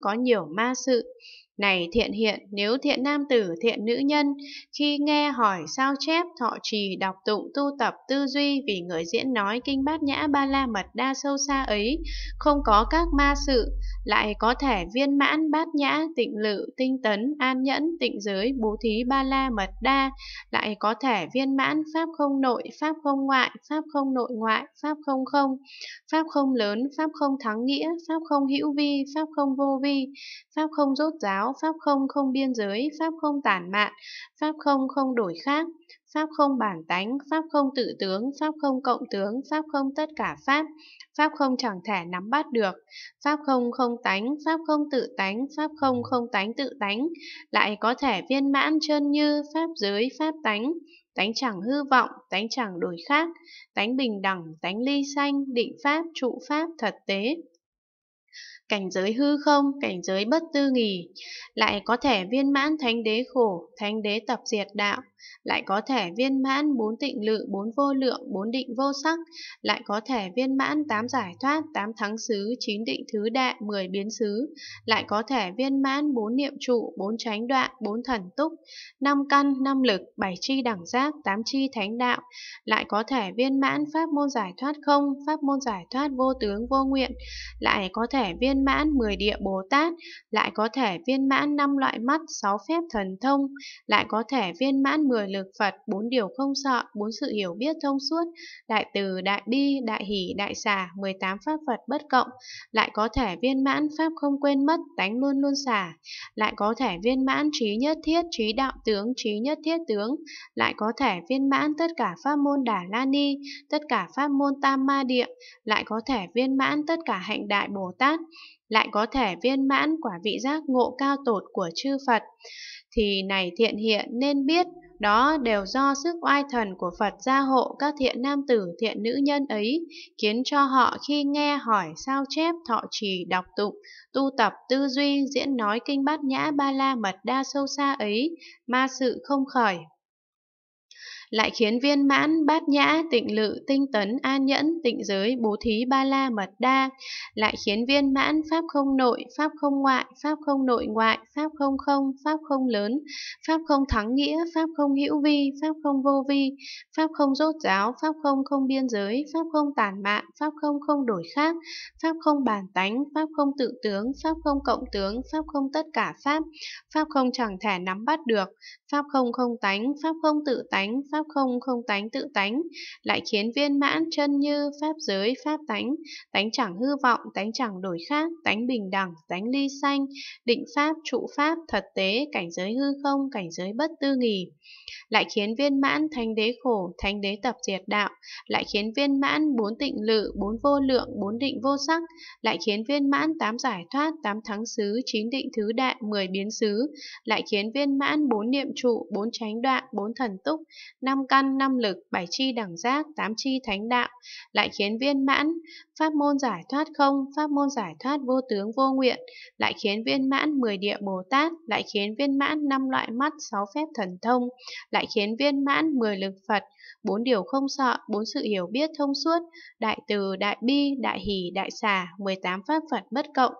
có nhiều ma sự này thiện hiện, nếu thiện nam tử, thiện nữ nhân, khi nghe hỏi sao chép, thọ trì, đọc tụng, tu tập, tư duy vì người diễn nói kinh bát nhã ba la mật đa sâu xa ấy, không có các ma sự, lại có thể viên mãn bát nhã, tịnh lự, tinh tấn, an nhẫn, tịnh giới, bố thí ba la mật đa, lại có thể viên mãn pháp không nội, pháp không ngoại, pháp không nội ngoại, pháp không không, pháp không lớn, pháp không thắng nghĩa, pháp không hữu vi, pháp không vô vi, pháp không rốt giáo, giáo, pháp không không biên giới, pháp không tản mạn, pháp không không đổi khác, pháp không bản tánh, pháp không tự tướng, pháp không cộng tướng, pháp không tất cả pháp, pháp không chẳng thể nắm bắt được, pháp không không tánh, pháp không tự tánh, pháp không không tánh tự tánh, lại có thể viên mãn chân như pháp giới, pháp tánh, tánh chẳng hư vọng, tánh chẳng đổi khác, tánh bình đẳng, tánh ly sanh, định pháp, trụ pháp, thật tế, cảnh giới hư không, cảnh giới bất tư nghỉ, lại có thể viên mãn thánh đế khổ, thánh đế tập diệt đạo, lại có thể viên mãn bốn tịnh lự, bốn vô lượng, bốn định vô sắc, lại có thể viên mãn tám giải thoát, tám thắng xứ, chín định thứ đệ, mười biến xứ, lại có thể viên mãn bốn niệm trụ, bốn tránh đoạn, bốn thần túc, năm căn, năm lực, bảy chi đẳng giác, tám chi thánh đạo, lại có thể viên mãn pháp môn giải thoát không, pháp môn giải thoát vô tướng vô nguyện, lại có thể thể viên mãn 10 địa Bồ Tát, lại có thể viên mãn 5 loại mắt, 6 phép thần thông, lại có thể viên mãn 10 lực Phật, 4 điều không sợ, 4 sự hiểu biết thông suốt, đại từ, đại bi, đại hỷ, đại xả, 18 pháp Phật bất cộng, lại có thể viên mãn pháp không quên mất, tánh luôn luôn xả, lại có thể viên mãn trí nhất thiết, trí đạo tướng, trí nhất thiết tướng, lại có thể viên mãn tất cả pháp môn Đà La Ni, tất cả pháp môn Tam Ma Địa, lại có thể viên mãn tất cả hạnh đại Bồ Tát, giác, lại có thể viên mãn quả vị giác ngộ cao tột của chư Phật, thì này thiện hiện nên biết đó đều do sức oai thần của Phật gia hộ các thiện nam tử thiện nữ nhân ấy, khiến cho họ khi nghe hỏi sao chép thọ trì đọc tụng, tu tập tư duy diễn nói kinh bát nhã ba la mật đa sâu xa ấy, ma sự không khởi, lại khiến viên mãn, bát nhã, tịnh lự, tinh tấn, an nhẫn, tịnh giới, bố thí, ba la, mật đa, lại khiến viên mãn, pháp không nội, pháp không ngoại, pháp không nội ngoại, pháp không không, pháp không lớn, pháp không thắng nghĩa, pháp không hữu vi, pháp không vô vi, pháp không rốt ráo pháp không không biên giới, pháp không tản mạn, pháp không không đổi khác, pháp không bản tánh, pháp không tự tướng, pháp không cộng tướng, pháp không tất cả pháp, pháp không chẳng thể nắm bắt được, pháp không không tánh, pháp không tự tánh, pháp pháp không không tánh tự tánh, lại khiến viên mãn chân như pháp giới pháp tánh, tánh chẳng hư vọng, tánh chẳng đổi khác, tánh bình đẳng, tánh ly sanh, định pháp, trụ pháp, thật tế, cảnh giới hư không, cảnh giới bất tư nghỉ. Lại khiến viên mãn thánh đế khổ, thánh đế tập diệt đạo, lại khiến viên mãn bốn tịnh lự, bốn vô lượng, bốn định vô sắc, lại khiến viên mãn tám giải thoát, tám thắng xứ, chín định thứ đại, mười biến xứ, lại khiến viên mãn bốn niệm trụ, bốn tránh đoạn, bốn thần túc, năm căn, năm lực, bảy chi đẳng giác, tám chi thánh đạo, lại khiến viên mãn, pháp môn giải thoát không, pháp môn giải thoát vô tướng vô nguyện, lại khiến viên mãn mười địa Bồ Tát, lại khiến viên mãn năm loại mắt, sáu phép thần thông, lại khiến viên mãn mười lực Phật, bốn điều không sợ, bốn sự hiểu biết thông suốt, đại từ, đại bi, đại hỷ, đại xả, 18 pháp Phật bất cộng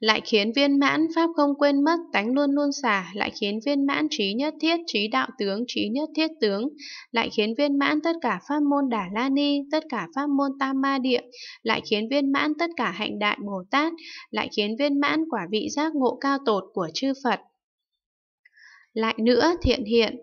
lại khiến viên mãn pháp không quên mất tánh luôn luôn xả lại khiến viên mãn trí nhất thiết trí đạo tướng trí nhất thiết tướng lại khiến viên mãn tất cả pháp môn đà la ni tất cả pháp môn tam ma địa lại khiến viên mãn tất cả hạnh đại bồ tát lại khiến viên mãn quả vị giác ngộ cao tột của chư phật lại nữa thiện hiện,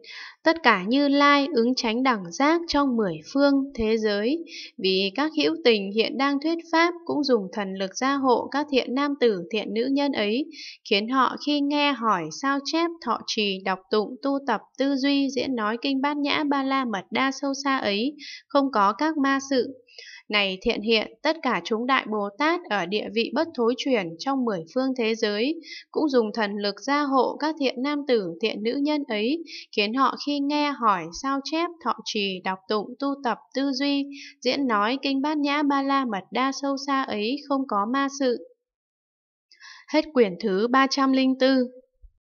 tất cả như lai ứng tránh đẳng giác trong mười phương thế giới, vì các hữu tình hiện đang thuyết pháp cũng dùng thần lực gia hộ các thiện nam tử thiện nữ nhân ấy, khiến họ khi nghe hỏi sao chép thọ trì đọc tụng tu tập tư duy diễn nói kinh bát nhã ba la mật đa sâu xa ấy, không có các ma sự này thiện hiện, tất cả chúng đại Bồ Tát ở địa vị bất thối chuyển trong mười phương thế giới, cũng dùng thần lực gia hộ các thiện nam tử, thiện nữ nhân ấy, khiến họ khi nghe hỏi sao chép, thọ trì, đọc tụng, tu tập, tư duy, diễn nói kinh bát nhã ba la mật đa sâu xa ấy không có ma sự. Hết quyển thứ 304